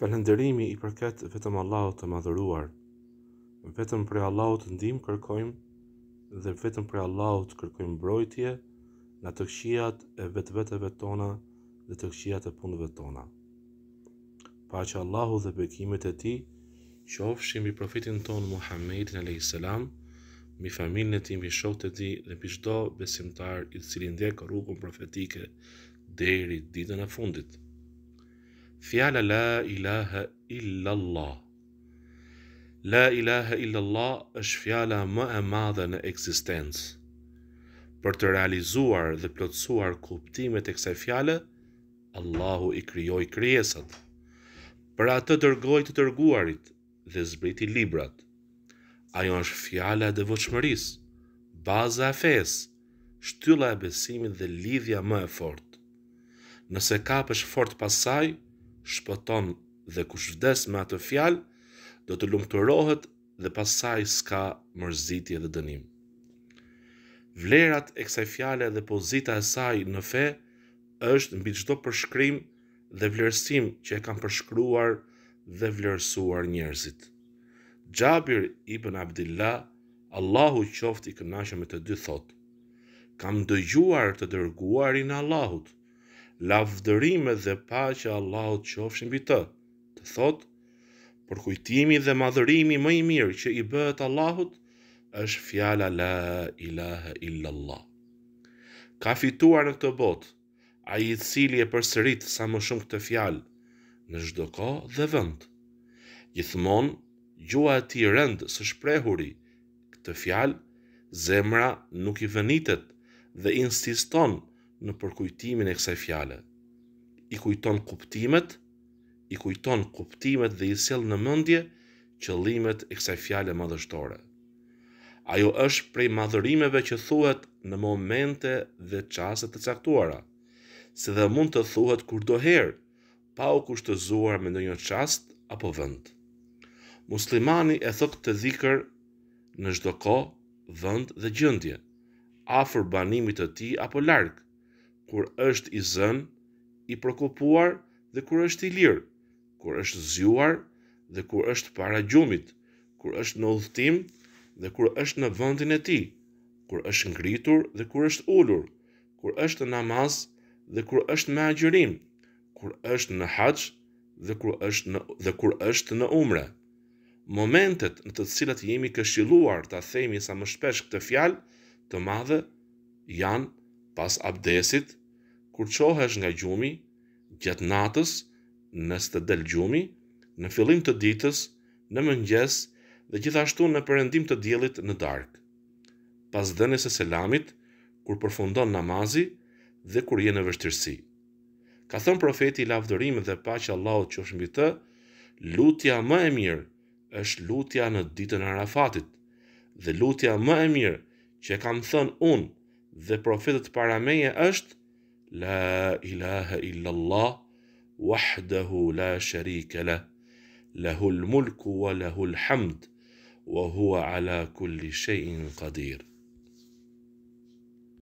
Falënderimi i përket vetëm Allahut të madhëruar. Vetëm për Allahut ndihmë kërkojmë dhe vetëm për Allahut kërkojmë mbrojtje nga të këshijat e vetveteve tona dhe të këshijat e punëve tona. Paqja Allahu dhe bekimet e tij qofshin i profetin tonë Muhammedin alayhis salam, familën e tij, mbi shokët e tij dhe mbi çdo besimtar i cili ndjek rrugën profetike deri ditën e fundit fjala la ilaha illa allah la ilaha illa allah është fjala më e madhe në ekzistencë për të realizuar dhe plotësuar kuptimet e kësaj fjale Allahu i krijoi krijesat për atë dërgoi të dërguarit dhe zbriti librat ajo është fjala e devotshmërisë baza e fesë shtylla e besimit dhe lidhja më e fortë Nëse kapësh fort pasaj, shpoton dhe kush vdes me atë fjal, do të lumë të rohet dhe pasaj s'ka mërzitje dhe dënim. Vlerat e kësaj fjale dhe pozita e saj në fe, është në bitështo përshkrim dhe vlerësim që e kam përshkruar dhe vlerësuar njerëzit. Gjabir ibn Abdillah, Abdilla, Allahu qofti kënashëm e të dy thotë, kam dëgjuar të dërguarin Allahut, lavdërimet dhe pa që Allah të qofshin për të, të thot, për kujtimi dhe madhërimi më i mirë që i bëhet Allahut, është fjala la ilaha illallah. Ka fituar në këtë botë, a i të cili e për sëritë sa më shumë këtë fjalë, në shdo ko dhe vëndë. Gjithmon, gjua ti rëndë së shprehuri këtë fjalë, zemra nuk i vënitet dhe insiston në përkujtimin e kësaj fjale. I kujton kuptimet, i kujton kuptimet dhe i sjell në mëndje qëllimet e kësaj fjale madhështore. Ajo është prej madhërimeve që thuhet në momente dhe qaset të caktuara, se dhe mund të thuhet kur doher, pa u kushtëzuar me në një qast apo vënd. Muslimani e thëk të dhikër në kohë, vënd dhe gjëndje, afër banimit të ti apo largë, kur është i zën, i prokopuar dhe kur është i lirë, kur është zjuar dhe kur është para gjumit, kur është në udhtim dhe kur është në vëndin e ti, kur është ngritur dhe kur është ullur, kur është namaz dhe kur është me agjërim, kur është në haqë dhe kur është në, dhe kur është në umre. Momentet në të cilat jemi këshiluar të themi sa më shpesh këtë fjalë, të madhe janë pas abdesit, kur qohesh nga gjumi, gjatë natës, nësë të gjumi, në fillim të ditës, në mëngjes, dhe gjithashtu në përendim të djelit në darkë. Pas dënes e selamit, kur përfundon namazi dhe kur je në vështirësi. Ka thënë profeti lavdërim dhe pa që Allahot që është mbi të, lutja më e mirë është lutja në ditën e Arafatit dhe lutja më e mirë që kam thënë unë dhe profetet para meje është لا اله الا الله وحده لا شريك له له الملك وله الحمد وهو على كل شيء قدير